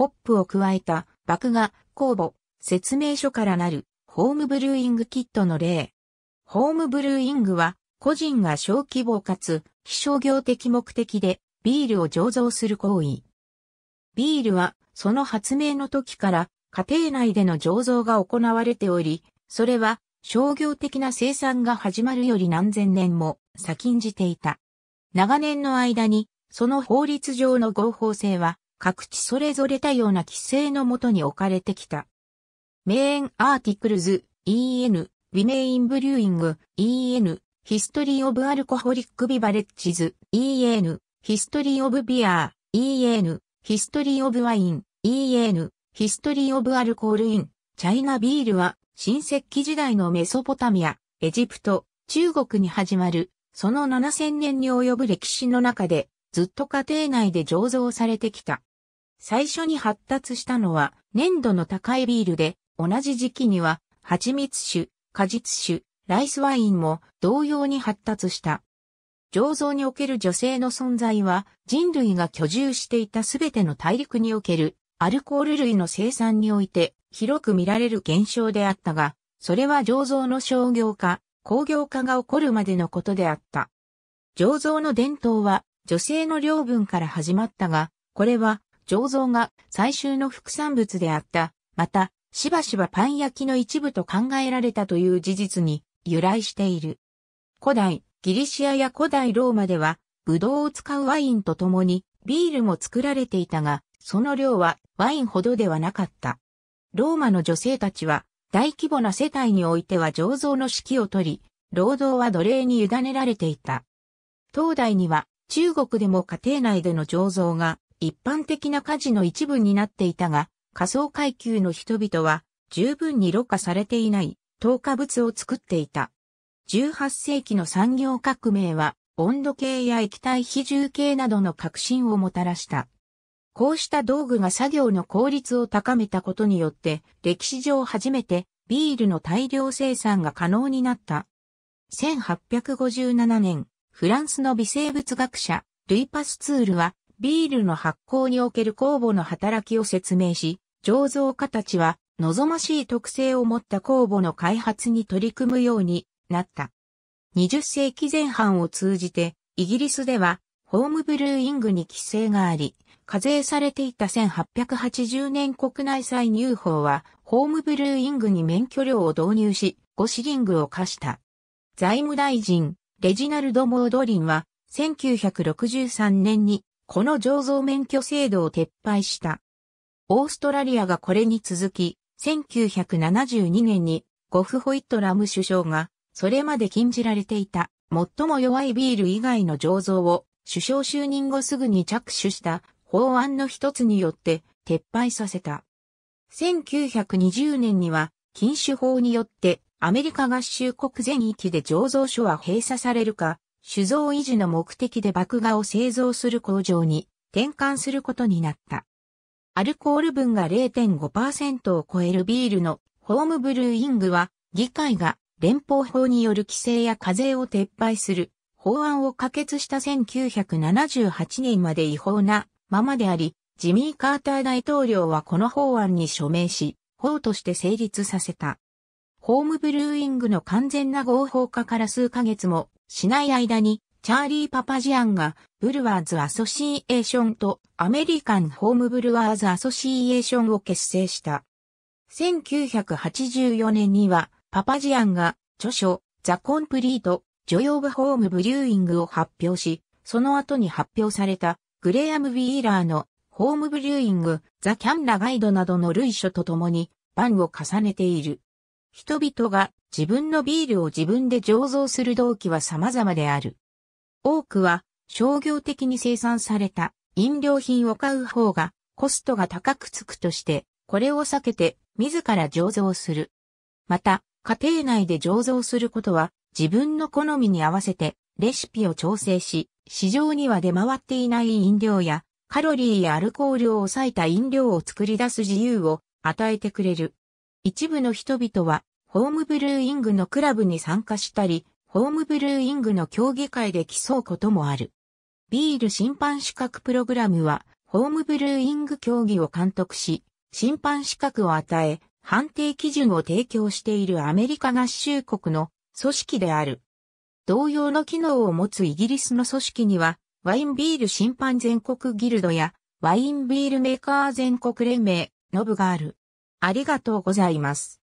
ホップを加えた、麦芽、酵母、説明書からなる、ホームブルーイングキットの例。ホームブルーイングは、個人が小規模かつ、非商業的目的で、ビールを醸造する行為。ビールは、その発明の時から、家庭内での醸造が行われており、それは、商業的な生産が始まるより何千年も先んじていた。長年の間に、その法律上の合法性は各地それぞれ多様な規制のもとに置かれてきた。メインアーティクルズ EN ウィメインブリューイング EN ヒストリーオブアルコホリックビバレッジズ EN ヒストリーオブビアー EN ヒストリーオブワイン EN ヒストリーオブアルコールインチャイナビールは新石器時代のメソポタミア、エジプト、中国に始まる、その7000年に及ぶ歴史の中で、ずっと家庭内で醸造されてきた。最初に発達したのは粘度の高いビールで、同じ時期には蜂蜜酒、果実酒、ライスワインも同様に発達した。醸造における女性の存在は人類が居住していたすべての大陸におけるアルコール類の生産において広く見られる現象であったが、それは醸造の商業化、工業化が起こるまでのことであった。醸造の伝統は女性の領分から始まったが、これは醸造が最終の副産物であった。また、しばしばパン焼きの一部と考えられたという事実に由来している。古代、ギリシアや古代ローマでは、ブドウを使うワインとともにビールも作られていたが、その量はワインほどではなかった。ローマの女性たちは大規模な世帯においては醸造の指揮を取り、労働は奴隷に委ねられていた。当代には中国でも家庭内での醸造が一般的な家事の一部になっていたが、仮想階級の人々は十分にろ過されていない透過物を作っていた。18世紀の産業革命は温度計や液体比重計などの革新をもたらした。こうした道具が作業の効率を高めたことによって歴史上初めてビールの大量生産が可能になった。1857年、フランスの微生物学者、ルイパスツールはビールの発酵における酵母の働きを説明し、醸造家たちは望ましい特性を持った酵母の開発に取り組むようになった。20世紀前半を通じて、イギリスではホームブルーイングに規制があり、課税されていた1880年国内再入法は、ホームブルーイングに免許料を導入し、5シリングを課した。財務大臣、レジナルド・モードリンは、1963年にこの醸造免許制度を撤廃した。オーストラリアがこれに続き、1972年にゴフホイットラム首相が、それまで禁じられていた最も弱いビール以外の醸造を首相就任後すぐに着手した法案の一つによって撤廃させた。1920年には禁酒法によってアメリカ合衆国全域で醸造所は閉鎖されるか酒造維持の目的で麦芽を製造する工場に転換することになった。アルコール分が0.5%を超えるビールのホームブルーイングは議会が連邦法による規制や課税を撤廃する法案を可決した1978年まで違法なままであり、ジミー・カーター大統領はこの法案に署名し、法として成立させた。ホームブルーイングの完全な合法化から数ヶ月もしない間に、チャーリー・パパジアンが、ブルワーズ・アソシエーションとアメリカン・ホーム・ブルワーズ・アソシエーションを結成した。1984年には、パパジアンが、著書、ザ・コンプリート・ジョヨーブ・ホーム・ブリューイングを発表し、その後に発表された、グレアム・ウィーラーの、ホーム・ブリューイング、ザ・キャンラ・ガイドなどの類書とともに、版を重ねている。人々が自分のビールを自分で醸造する動機は様々である。多くは商業的に生産された飲料品を買う方がコストが高くつくとして、これを避けて自ら醸造する。また、家庭内で醸造することは自分の好みに合わせてレシピを調整し、市場には出回っていない飲料やカロリーやアルコールを抑えた飲料を作り出す自由を与えてくれる。一部の人々は、ホームブルーイングのクラブに参加したり、ホームブルーイングの競技会で競うこともある。ビール審判資格プログラムは、ホームブルーイング競技を監督し、審判資格を与え、判定基準を提供しているアメリカ合衆国の組織である。同様の機能を持つイギリスの組織には、ワインビール審判全国ギルドや、ワインビールメーカー全国連盟の部がある。ありがとうございます。